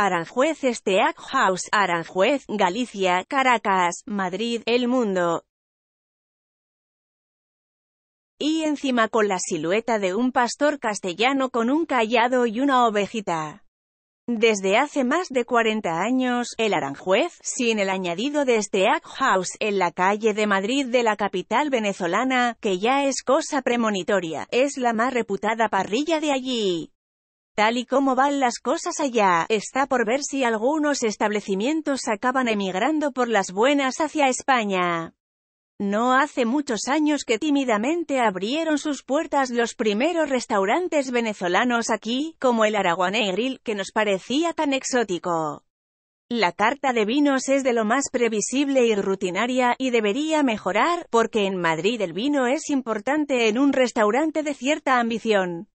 Aranjuez Steak House, Aranjuez, Galicia, Caracas, Madrid, El Mundo. Y encima con la silueta de un pastor castellano con un callado y una ovejita. Desde hace más de 40 años, el Aranjuez, sin el añadido de Steak House en la calle de Madrid de la capital venezolana, que ya es cosa premonitoria, es la más reputada parrilla de allí. Tal y como van las cosas allá, está por ver si algunos establecimientos acaban emigrando por las buenas hacia España. No hace muchos años que tímidamente abrieron sus puertas los primeros restaurantes venezolanos aquí, como el Araguaney Grill, que nos parecía tan exótico. La carta de vinos es de lo más previsible y rutinaria, y debería mejorar, porque en Madrid el vino es importante en un restaurante de cierta ambición.